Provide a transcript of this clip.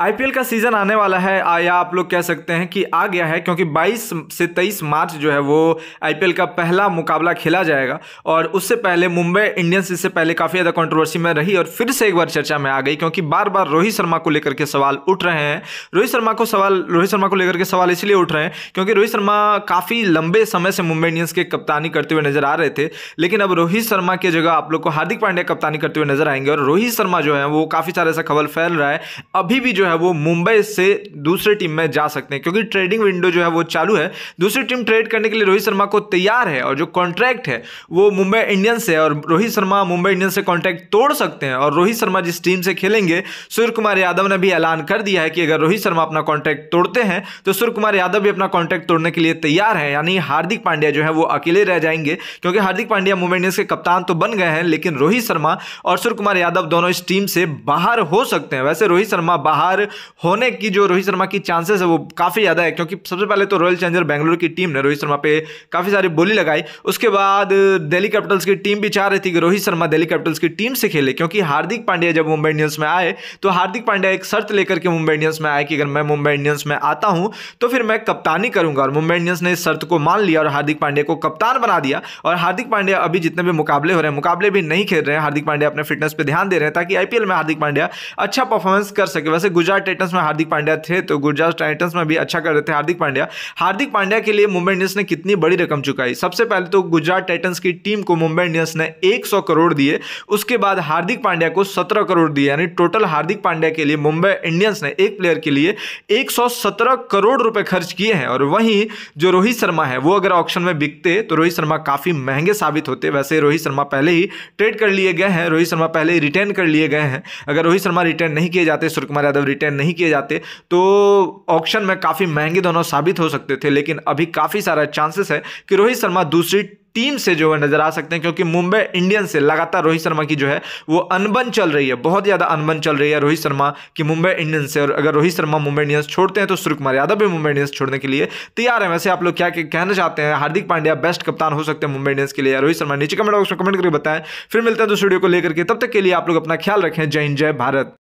IPL का season आने वाला है या आप लोग कह सकते हैं कि आ गया है क्योंकि 22 से 23 मार्च जो है वो आईपीएल का पहला मुकाबला खेला जाएगा और उससे पहले मुंबई इंडियंस इससे पहले काफ़ी ज़्यादा कंट्रोवर्सी में रही और फिर से एक बार चर्चा में आ गई क्योंकि बार बार रोहित शर्मा को लेकर के सवाल उठ रहे हैं रोहित शर्मा को सवाल रोहित शर्मा को लेकर के सवाल इसलिए उठ रहे हैं क्योंकि रोहित शर्मा काफ़ी लंबे समय से मुंबई इंडियंस के कप्तानी करते हुए नजर आ रहे थे लेकिन अब रोहित शर्मा की जगह आप लोग को हार्दिक पांड्या कप्तानी करते हुए नजर आएंगे और रोहित शर्मा जो है वो काफ़ी सारा ऐसा खबर फैल रहा है अभी भी जो है वो मुंबई से दूसरे टीम में जा सकते हैं क्योंकि ट्रेडिंग विंडो जो है वो चालू है दूसरी टीम ट्रेड करने के लिए रोहित शर्मा को तैयार है और जो कॉन्ट्रैक्ट है वो मुंबई इंडियंस से और रोहित शर्मा मुंबई इंडियंस से कॉन्ट्रैक्ट तोड़ सकते हैं और रोहित शर्मा जिस टीम से खेलेंगे सूर्य कुमार यादव ने भी ऐलान कर दिया है कि अगर रोहित शर्मा अपना कॉन्ट्रैक्ट तोड़ते हैं तो सूर्य कुमार यादव भी अपना कॉन्ट्रैक्ट तोड़ने के लिए तैयार है यानी हार्दिक पांड्या जो है वो अकेले रह जाएंगे क्योंकि हार्दिक पांड्या मुंबई इंडियंस के कप्तान तो बन गए हैं लेकिन रोहित शर्मा और सूर्य कुमार यादव दोनों इस टीम से बाहर हो सकते हैं वैसे रोहित शर्मा बाहर बाहर होने की जो रोहित शर्मा की चांसेस है वो काफ़ी ज़्यादा है क्योंकि सबसे पहले तो रॉयल चैलेंजर बेंगलुरु की टीम ने रोहित शर्मा पे काफ़ी सारी बोली लगाई उसके बाद दिल्ली कैपिटल्स की टीम भी चाह रही थी कि रोहित शर्मा दिल्ली कैपिटल्स की टीम से खेले क्योंकि हार्दिक पांड्या जब मुंबई इंडियंस में आए तो हार्दिक पांड्या एक शर्त लेकर के मुंबई इंडियंस में आए कि अगर मैं मुंबई इंडियंस में आता हूं तो फिर मैं कप्तानी करूंगा और मुंबई इंडियंस ने इस शर्त को मान लिया और हार्दिक पांड्या को कप्तान बना दिया और हार्दिक पांड्या अभी जितने भी मुकाबले हो रहे हैं मुकाबले भी नहीं खेल रहे हैं हार्दिक पांड्या अपने फिटनेस पर ध्यान दे रहे हैं ताकि आईपीएल में हार्दिक पांड्या अच्छा परफॉर्मेंस कर सके वैसे गुजरात गुजरात टाइटन्स में हार्दिक पांड्या थे तो गुजरात टाइटन्स में भी अच्छा कर रहे थे हार्दिक पांड्या हार्दिक पांड्या के लिए मुंबई इंडियंस ने कितनी बड़ी रकम चुकाई सबसे पहले तो गुजरात टाइटन्स की टीम को मुंबई इंडियंस ने एक करोड़ दिए उसके बाद हार्दिक पांड्या को सत्रह करोड़ दिए यानी टोटल हार्दिक पांड्या के लिए मुंबई इंडियंस ने एक प्लेयर के लिए एक करोड़ रुपए खर्च किए हैं और वहीं जो रोहित शर्मा है वो अगर ऑप्शन में बिकते तो रोहित शर्मा काफ़ी महंगे साबित होते वैसे रोहित शर्मा पहले ही ट्रेड कर लिए गए हैं रोहित शर्मा पहले ही रिटर्न कर लिए गए हैं अगर रोहित शर्मा रिटर्न नहीं किए जाते सूर्य कुमार यादव रिटर्न नहीं किए जाते तो ऑप्शन में काफ़ी महंगे दोनों साबित हो सकते थे लेकिन अभी काफ़ी सारा चांसेस है कि रोहित शर्मा दूसरी टीम से जो है नजर आ सकते हैं क्योंकि मुंबई इंडियंस से लगातार रोहित शर्मा की जो है वो अनबन चल रही है बहुत ज़्यादा अनबन चल रही है रोहित शर्मा की मुंबई इंडियंस से और अगर रोहित शर्मा मुंबई इंडियंस छोड़ते हैं तो सूर्य कुमार यादव भी मुंबई इंडियंस छोड़ने के लिए तैयार है वैसे आप लोग क्या कहना चाहते हैं हार्दिक पांड्या बेस्ट कप्तान हो सकते हैं मुंबई इंडियंस के लिए रोहित शर्मा नीचे कमेंट बॉक्स में कमेंट करके बताएं फिर मिलते हैं दूसरे वीडियो को लेकर के तब तक के लिए आप लोग अपना ख्याल रखें जय हिंद जय भारत